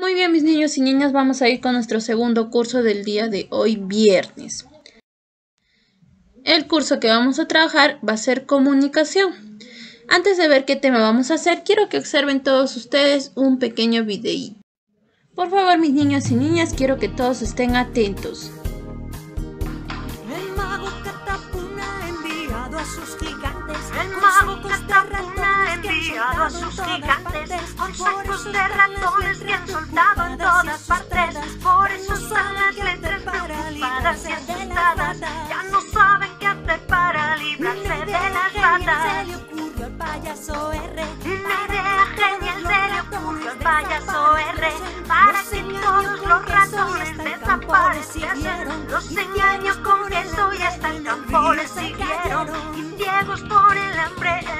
Muy bien, mis niños y niñas, vamos a ir con nuestro segundo curso del día de hoy, viernes. El curso que vamos a trabajar va a ser comunicación. Antes de ver qué tema vamos a hacer, quiero que observen todos ustedes un pequeño videíto. Por favor, mis niños y niñas, quiero que todos estén atentos. enviado a sus El mago Tarzán ha enviado a sus gigantes con sacos de ratones que han soltado en todas partes. Por eso están las letras preocupadas y asustadas. Ya no saben qué hacer para librarse de las patas. Payaso R. Una idea genial se le ocurrió al payaso R para que todos los ratones desaparecieran. Los engaños con eso y hasta el campo le siguieron. ciegos por el hambre.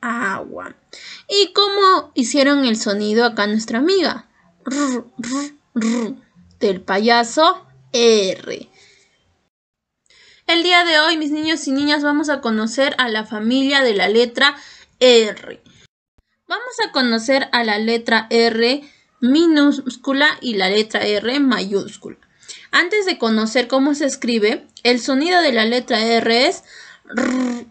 agua. ¿Y cómo hicieron el sonido acá nuestra amiga? del payaso R. El día de hoy, mis niños y niñas, vamos a conocer a la familia de la letra R. Vamos a conocer a la letra R minúscula y la letra R mayúscula. Antes de conocer cómo se escribe, el sonido de la letra R es r,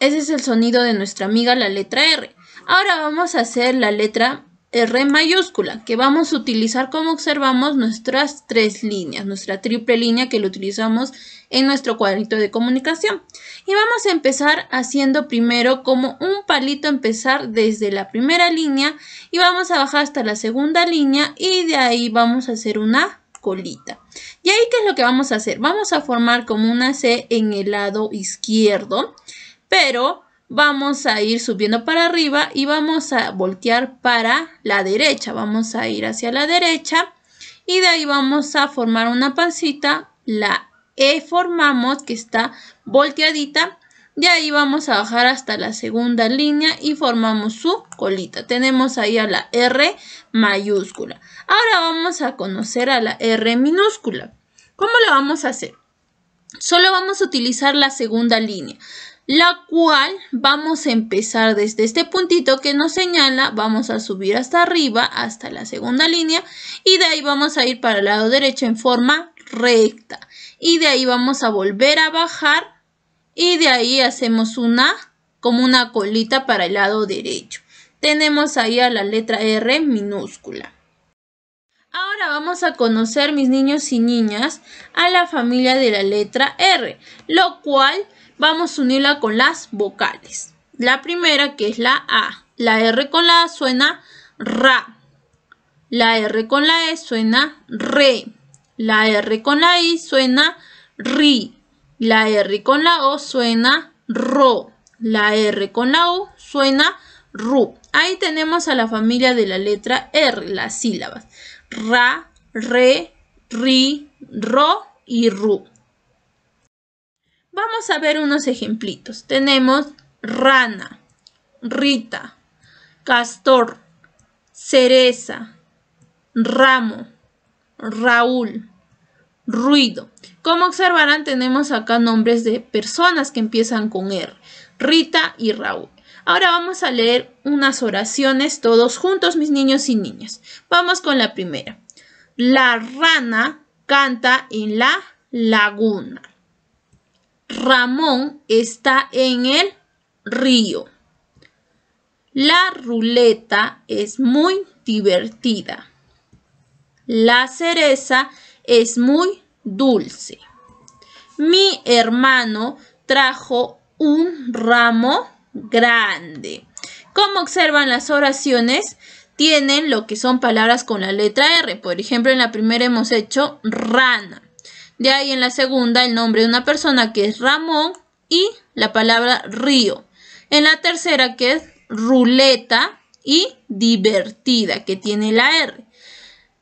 ese es el sonido de nuestra amiga la letra R. Ahora vamos a hacer la letra R mayúscula, que vamos a utilizar como observamos nuestras tres líneas, nuestra triple línea que lo utilizamos en nuestro cuadrito de comunicación. Y vamos a empezar haciendo primero como un palito, empezar desde la primera línea y vamos a bajar hasta la segunda línea y de ahí vamos a hacer una colita. ¿Y ahí qué es lo que vamos a hacer? Vamos a formar como una C en el lado izquierdo pero vamos a ir subiendo para arriba y vamos a voltear para la derecha. Vamos a ir hacia la derecha y de ahí vamos a formar una pancita, la E formamos que está volteadita. De ahí vamos a bajar hasta la segunda línea y formamos su colita. Tenemos ahí a la R mayúscula. Ahora vamos a conocer a la R minúscula. ¿Cómo lo vamos a hacer? Solo vamos a utilizar la segunda línea la cual vamos a empezar desde este puntito que nos señala, vamos a subir hasta arriba, hasta la segunda línea y de ahí vamos a ir para el lado derecho en forma recta y de ahí vamos a volver a bajar y de ahí hacemos una como una colita para el lado derecho. Tenemos ahí a la letra R minúscula. Ahora vamos a conocer, mis niños y niñas, a la familia de la letra R, lo cual vamos a unirla con las vocales. La primera que es la A. La R con la A suena ra. La R con la E suena re. La R con la I suena ri. La R con la O suena ro. La R con la U suena ru. Ahí tenemos a la familia de la letra R, las sílabas ra, re, ri, ro y ru. Vamos a ver unos ejemplitos. Tenemos rana, rita, castor, cereza, ramo, Raúl, ruido. Como observarán, tenemos acá nombres de personas que empiezan con R. Rita y Raúl. Ahora vamos a leer unas oraciones todos juntos, mis niños y niñas. Vamos con la primera. La rana canta en la laguna. Ramón está en el río. La ruleta es muy divertida. La cereza es muy dulce. Mi hermano trajo un ramo grande. Como observan las oraciones? Tienen lo que son palabras con la letra R. Por ejemplo, en la primera hemos hecho rana. De ahí en la segunda el nombre de una persona que es Ramón y la palabra río. En la tercera que es ruleta y divertida que tiene la R.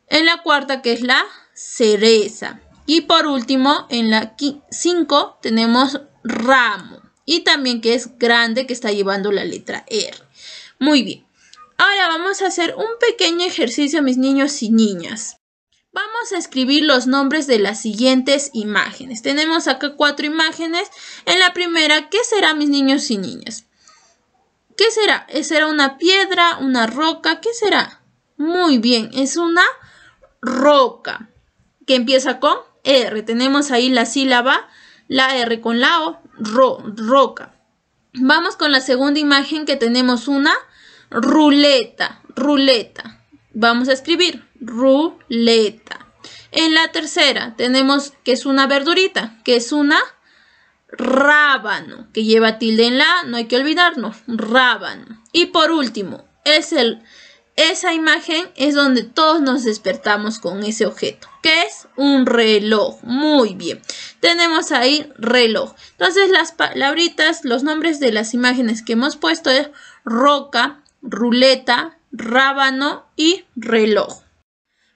En la cuarta que es la cereza. Y por último, en la 5 tenemos ramo y también que es grande que está llevando la letra R. Muy bien. Ahora vamos a hacer un pequeño ejercicio, mis niños y niñas. Vamos a escribir los nombres de las siguientes imágenes. Tenemos acá cuatro imágenes. En la primera, ¿qué será, mis niños y niñas? ¿Qué será? Eh, ¿Será una piedra, una roca? ¿Qué será? Muy bien, es una roca que empieza con R. Tenemos ahí la sílaba la R con la O, ro, roca. Vamos con la segunda imagen que tenemos una ruleta, ruleta. Vamos a escribir ruleta. En la tercera tenemos que es una verdurita, que es una rábano, que lleva tilde en la, no hay que olvidarnos, rábano. Y por último, es el, esa imagen es donde todos nos despertamos con ese objeto, que es un reloj. Muy bien tenemos ahí reloj. Entonces las palabritas, los nombres de las imágenes que hemos puesto es roca, ruleta, rábano y reloj.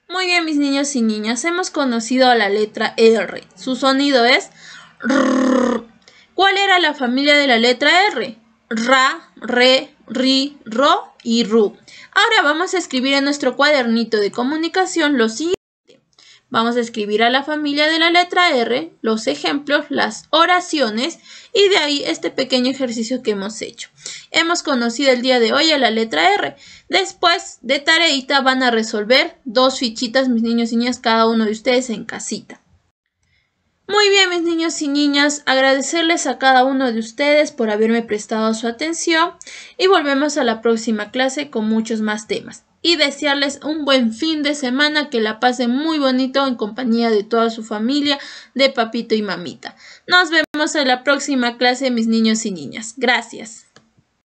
Muy bien, mis niños y niñas, hemos conocido la letra R. Su sonido es R. ¿Cuál era la familia de la letra R? Ra, re, ri, ro y ru. Ahora vamos a escribir en nuestro cuadernito de comunicación los siguientes. Vamos a escribir a la familia de la letra R los ejemplos, las oraciones y de ahí este pequeño ejercicio que hemos hecho. Hemos conocido el día de hoy a la letra R. Después de tareita van a resolver dos fichitas, mis niños y niñas, cada uno de ustedes en casita. Muy bien, mis niños y niñas, agradecerles a cada uno de ustedes por haberme prestado su atención y volvemos a la próxima clase con muchos más temas y desearles un buen fin de semana, que la pasen muy bonito en compañía de toda su familia, de papito y mamita. Nos vemos en la próxima clase, mis niños y niñas. Gracias.